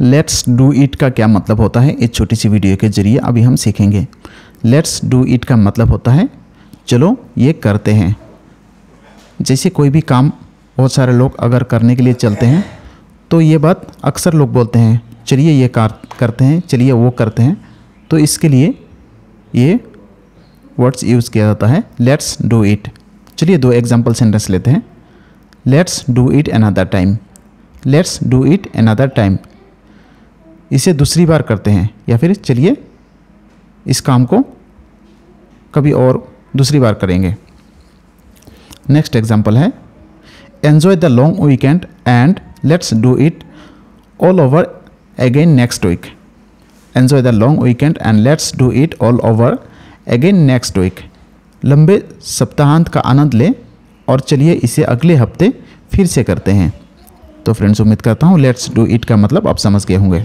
let's do it का क्या मतलब होता है इस छोटी सी वीडियो के जरिए अभी हम सीखेंगे लेट्स डू इट का मतलब होता है चलो ये करते हैं जैसे कोई भी काम बहुत सारे लोग अगर करने के लिए चलते हैं तो ये बात अक्सर लोग बोलते हैं चलिए ये कार करते हैं चलिए वो करते हैं तो इसके लिए ये वर्ड्स यूज़ किया जाता है लेट्स डू इट चलिए दो एग्जाम्पल सेंटेंस लेते हैं let's do it another time let's do it another time इसे दूसरी बार करते हैं या फिर चलिए इस काम को कभी और दूसरी बार करेंगे नेक्स्ट एग्जाम्पल है enjoy the long weekend and let's do it all over again next week enjoy the long weekend and let's do it all over again next week लंबे सप्ताहांत का आनंद लें और चलिए इसे अगले हफ्ते फिर से करते हैं तो फ्रेंड्स उम्मीद करता हूँ लेट्स डू इट का मतलब आप समझ गए होंगे